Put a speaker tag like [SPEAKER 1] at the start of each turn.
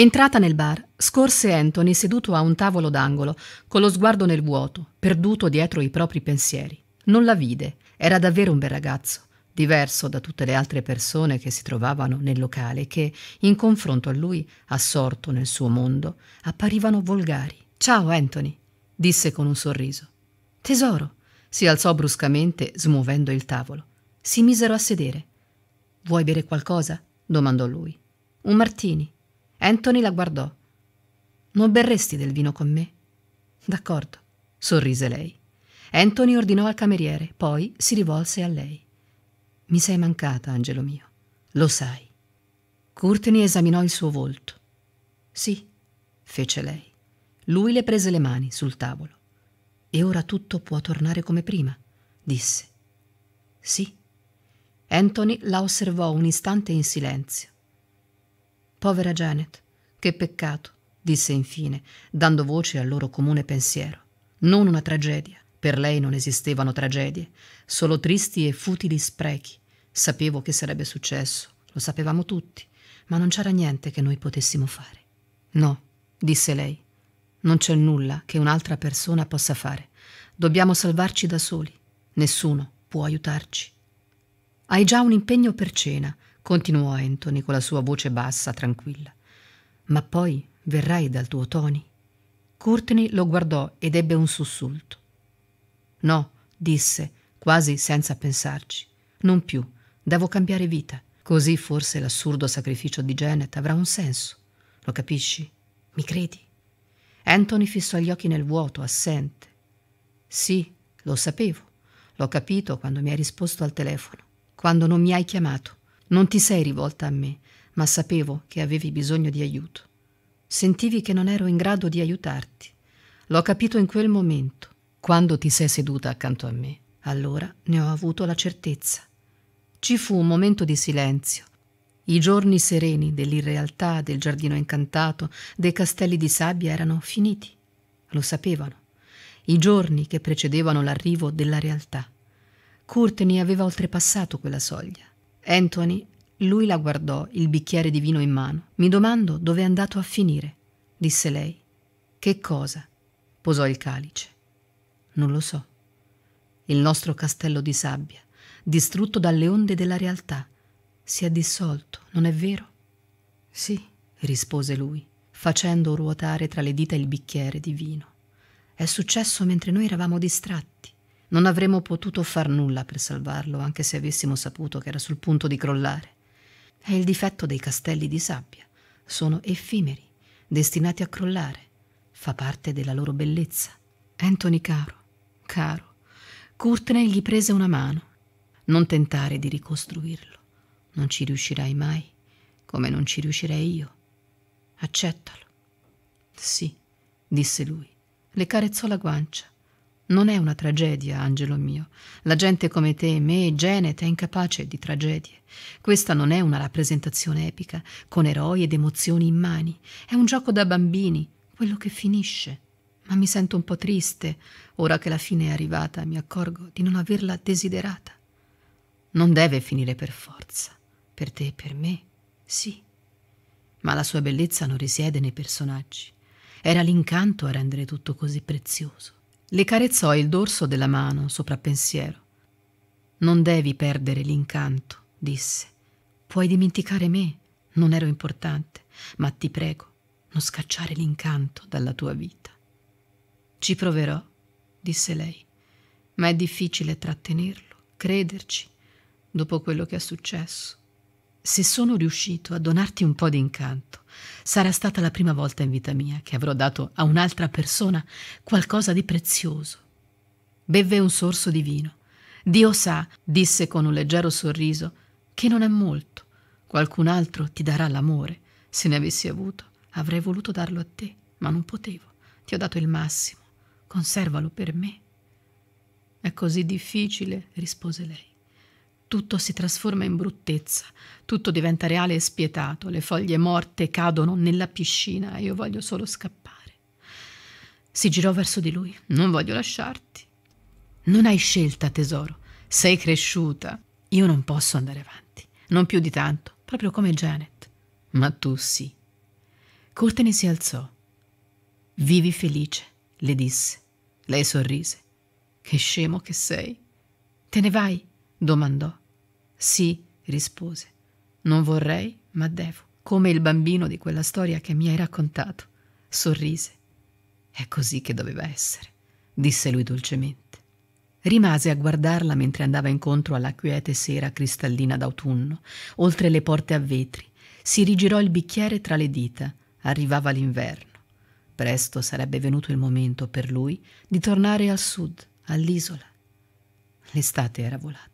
[SPEAKER 1] Entrata nel bar, scorse Anthony seduto a un tavolo d'angolo, con lo sguardo nel vuoto, perduto dietro i propri pensieri. Non la vide, era davvero un bel ragazzo, diverso da tutte le altre persone che si trovavano nel locale che, in confronto a lui, assorto nel suo mondo, apparivano volgari. Ciao Anthony, disse con un sorriso. Tesoro, si alzò bruscamente, smuovendo il tavolo. Si misero a sedere. Vuoi bere qualcosa? domandò lui. Un martini. Anthony la guardò. Non berresti del vino con me? D'accordo, sorrise lei. Anthony ordinò al cameriere, poi si rivolse a lei. Mi sei mancata, angelo mio, lo sai. Courtney esaminò il suo volto. Sì, fece lei. Lui le prese le mani sul tavolo. E ora tutto può tornare come prima, disse. Sì. Anthony la osservò un istante in silenzio. Povera Janet, che peccato, disse infine, dando voce al loro comune pensiero. Non una tragedia. Per lei non esistevano tragedie, solo tristi e futili sprechi. Sapevo che sarebbe successo, lo sapevamo tutti, ma non c'era niente che noi potessimo fare. No, disse lei, non c'è nulla che un'altra persona possa fare. Dobbiamo salvarci da soli. Nessuno può aiutarci. Hai già un impegno per cena, continuò Anthony con la sua voce bassa, tranquilla. Ma poi verrai dal tuo Tony? Courtney lo guardò ed ebbe un sussulto. No, disse, quasi senza pensarci. Non più. Devo cambiare vita. Così forse l'assurdo sacrificio di Janet avrà un senso. Lo capisci? Mi credi? Anthony fissò gli occhi nel vuoto, assente. Sì, lo sapevo. L'ho capito quando mi hai risposto al telefono, quando non mi hai chiamato. Non ti sei rivolta a me, ma sapevo che avevi bisogno di aiuto. Sentivi che non ero in grado di aiutarti. L'ho capito in quel momento, quando ti sei seduta accanto a me. Allora ne ho avuto la certezza. Ci fu un momento di silenzio. I giorni sereni dell'irrealtà, del giardino incantato, dei castelli di sabbia erano finiti. Lo sapevano. I giorni che precedevano l'arrivo della realtà. Courtney aveva oltrepassato quella soglia. Anthony, lui la guardò, il bicchiere di vino in mano. Mi domando dove è andato a finire, disse lei. Che cosa? posò il calice. Non lo so. Il nostro castello di sabbia, distrutto dalle onde della realtà, si è dissolto, non è vero? Sì, rispose lui, facendo ruotare tra le dita il bicchiere di vino. È successo mentre noi eravamo distratti. Non avremmo potuto far nulla per salvarlo, anche se avessimo saputo che era sul punto di crollare. È il difetto dei castelli di sabbia. Sono effimeri, destinati a crollare. Fa parte della loro bellezza. Anthony caro, caro. Courtney gli prese una mano. Non tentare di ricostruirlo. Non ci riuscirai mai, come non ci riuscirei io. Accettalo. Sì, disse lui. Le carezzò la guancia. Non è una tragedia, angelo mio. La gente come te, me e Genet è incapace di tragedie. Questa non è una rappresentazione epica, con eroi ed emozioni in mani. È un gioco da bambini, quello che finisce. Ma mi sento un po' triste. Ora che la fine è arrivata, mi accorgo di non averla desiderata. Non deve finire per forza. Per te e per me, sì. Ma la sua bellezza non risiede nei personaggi. Era l'incanto a rendere tutto così prezioso. Le carezzò il dorso della mano sopra pensiero. Non devi perdere l'incanto, disse. Puoi dimenticare me, non ero importante, ma ti prego, non scacciare l'incanto dalla tua vita. Ci proverò, disse lei, ma è difficile trattenerlo, crederci, dopo quello che è successo se sono riuscito a donarti un po' di incanto, sarà stata la prima volta in vita mia che avrò dato a un'altra persona qualcosa di prezioso. Beve un sorso di vino. Dio sa, disse con un leggero sorriso, che non è molto. Qualcun altro ti darà l'amore. Se ne avessi avuto, avrei voluto darlo a te, ma non potevo. Ti ho dato il massimo. Conservalo per me. È così difficile, rispose lei tutto si trasforma in bruttezza, tutto diventa reale e spietato, le foglie morte cadono nella piscina e io voglio solo scappare. Si girò verso di lui. Non voglio lasciarti. Non hai scelta, tesoro. Sei cresciuta. Io non posso andare avanti. Non più di tanto, proprio come Janet. Ma tu sì. Courtney si alzò. Vivi felice, le disse. Lei sorrise. Che scemo che sei. Te ne vai? domandò. Sì, rispose. Non vorrei, ma devo, come il bambino di quella storia che mi hai raccontato. Sorrise. È così che doveva essere, disse lui dolcemente. Rimase a guardarla mentre andava incontro alla quiete sera cristallina d'autunno, oltre le porte a vetri. Si rigirò il bicchiere tra le dita. Arrivava l'inverno. Presto sarebbe venuto il momento per lui di tornare al sud, all'isola. L'estate era volata.